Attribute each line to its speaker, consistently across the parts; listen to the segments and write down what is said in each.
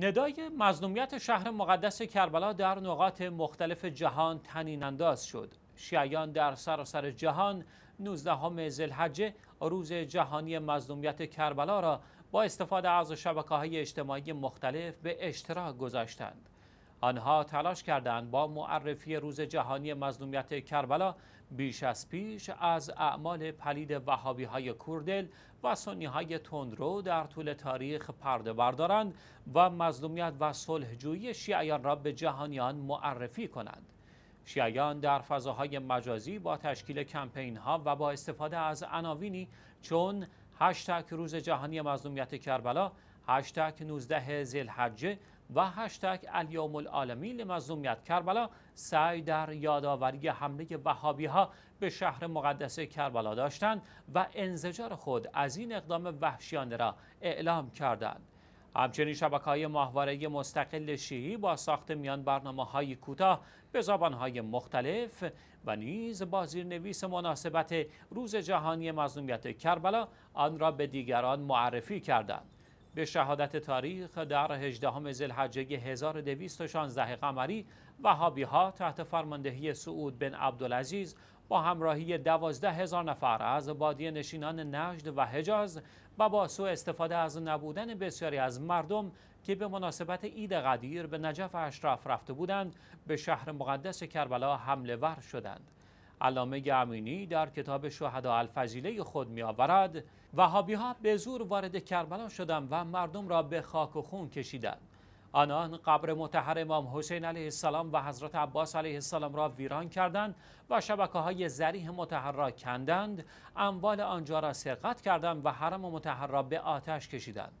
Speaker 1: ندای مظلومیت شهر مقدس کربلا در نقاط مختلف جهان تنین انداز شد. شیعیان در سراسر جهان 19 زلحجه روز جهانی مظلومیت کربلا را با استفاده از شبکه های اجتماعی مختلف به اشتراک گذاشتند. آنها تلاش کردند با معرفی روز جهانی مظلومیت کربلا بیش از پیش از اعمال پلید وهابی های کردل و سنی های تندرو در طول تاریخ پرده بردارند و مظلومیت و صلحجویی شیعیان را به جهانیان معرفی کنند. شیعیان در فضاهای مجازی با تشکیل کمپین ها و با استفاده از عناوینی چون هشتک روز جهانی مظلومیت کربلا، هشتک 19 زلحجه و هشتگ الیوم العالمی لمظلومیت کربلا سعی در یادآوری حمله وهابی ها به شهر مقدس کربلا داشتند و انزجار خود از این اقدام وحشیانه را اعلام کردند همچنین شبکه های ماهواره مستقل شیعی با ساخت میان برنامه های کوتاه به زبان های مختلف و نیز با زیرنویس مناسبت روز جهانی مظلومیت کربلا آن را به دیگران معرفی کردند. به شهادت تاریخ در 18 زلحجه 1216 قمری وهابی ها تحت فرماندهی سعود بن عبدالعزیز با همراهی دوازده هزار نفر از بادی نشینان نجد و حجاز و با سو استفاده از نبودن بسیاری از مردم که به مناسبت عید قدیر به نجف اشراف رفته بودند به شهر مقدس کربلا حمله ور شدند. علامه امینی در کتاب شهدا الفضیله خود می آورد وهابی ها به زور وارد کربلا شدند و مردم را به خاک و خون کشیدند آنان قبر متحر امام حسین علیه السلام و حضرت عباس علیه السلام را ویران کردند و شبکه های زریح متحر را کندند اموال آنجا را سرقت کردند و حرم متحر را به آتش کشیدند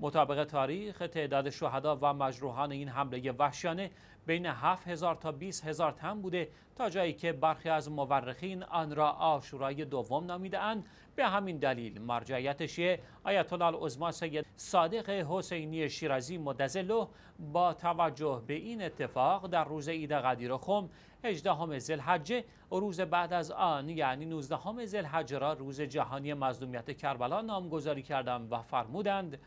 Speaker 1: مطابق تاریخ تعداد شهدا و مجروحان این حمله وحشیانه بین 7000 تا 20000 تن بوده تا جایی که برخی از مورخین آن را آشورای دوم نامیدهاند به همین دلیل مرجعیت شیعه آیت الله العظما سید صادق حسینی شیرازی مدظله با توجه به این اتفاق در روز عید قدیر خم 18 ذوالحجه روز بعد از آن یعنی 19 ذوالحجه را روز جهانی مظلومیت کربلا نامگذاری کردند و فرمودند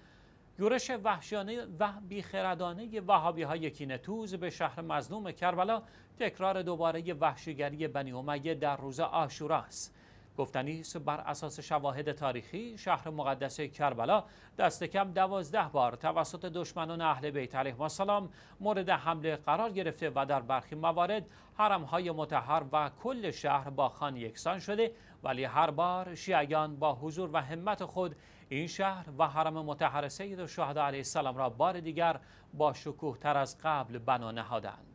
Speaker 1: یورش وحشیانه و بیخردانه وحابی های توز به شهر مظلوم کربلا تکرار دوباره وحشیگری بنی امیه در روز آشورا است گفتنی است بر اساس شواهد تاریخی شهر مقدس کربلا دست کم دوازده بار توسط دشمنان اهل بیت علیهم السلام مورد حمله قرار گرفته و در برخی موارد های متحر و کل شهر با خان یکسان شده ولی هر بار شیعیان با حضور و همت خود این شهر و حرم متحر سید و علیه السلام را بار دیگر با شکوه تر از قبل بنا نهادند